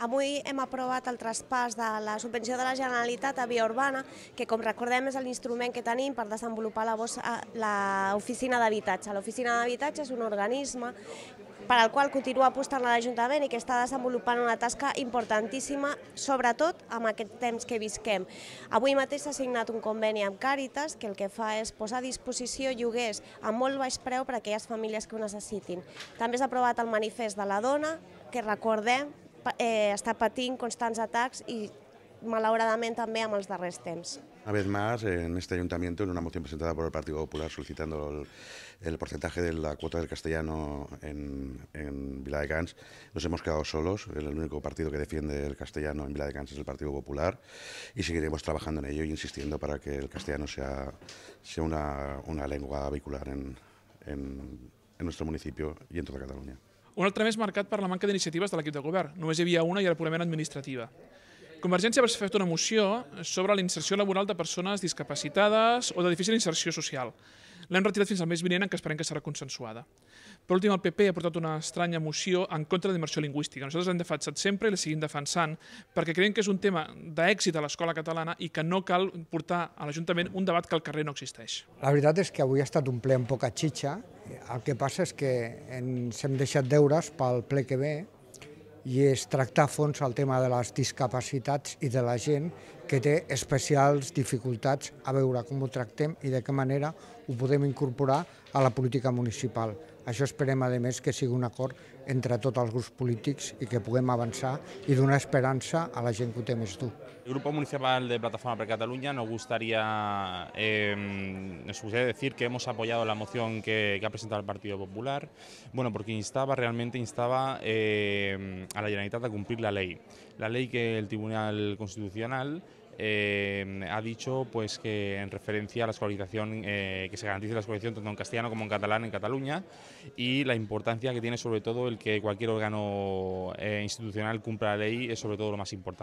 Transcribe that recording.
Avui hem aprovat el traspàs de la subvenció de la Generalitat a Via Urbana, que com recordem és l'instrument que tenim per desenvolupar la, bossa, eh, la oficina d'habitatge. L'oficina d'habitatge és un organisme per al qual continua apostant l'Ajuntament i que està desenvolupant una tasca importantíssima, sobretot amb aquest temps que visquem. Avui mateix s'ha signat un conveni amb Càritas que el que fa és posar a disposició lloguers a molt baix preu per a aquelles famílies que ho necessitin. També s'ha aprovat el manifest de la dona, que recordem Hasta eh, patín constanza constants y, i malauradament també amb els darrers Una vez más, en este ayuntamiento, en una moción presentada por el Partido Popular solicitando el, porcentaje de la cuota del castellano en, en Vila de Cans, nos hemos quedado solos. El único partido que defiende el castellano en Vila de Cans es el Partido Popular y seguiremos trabajando en ello y insistiendo para que el castellano sea, sea una, lengua vehicular en nuestro municipio y en toda Cataluña. Un altre més marcat per la manca d'iniciatives de l'equip de govern. Només hi havia una i era purament administrativa. Convergència va fer una moció sobre la inserció laboral de persones discapacitades o de difícil inserció social. L'hem retirat fins al mes vinent, en què esperem que serà consensuada. Per últim, el PP ha portat una estranya moció en contra de l'immersió lingüística. Nosaltres l'hem defensat sempre i la seguim defensant, perquè creiem que és un tema d'èxit a l'escola catalana i que no cal portar a l'Ajuntament un debat que al carrer no existeix. La veritat és que avui ha estat un ple amb poca xitxa, el que passa és que ens hem deixat deures pel ple que ve i és tractar a fons el tema de les discapacitats i de la gent que té especials dificultats a veure com ho tractem i de què manera ho podem incorporar a la política municipal. Això esperem, a més, que sigui un acord entre tots els grups polítics i que puguem avançar i donar esperança a la gent que ho té més dur. El grup Municipal de Plataforma per Catalunya no gustaría, eh, nos gustaría decir que hemos apoyado la moción que, que, ha presentado el Partido Popular, bueno, porque instaba, realmente instaba eh, a la Generalitat a cumplir la ley, la ley que el Tribunal Constitucional Eh, ha dicho pues que en referencia a la escolarización, eh, que se garantice la escolarización tanto en castellano como en catalán en Cataluña y la importancia que tiene sobre todo el que cualquier órgano eh, institucional cumpla la ley es sobre todo lo más importante.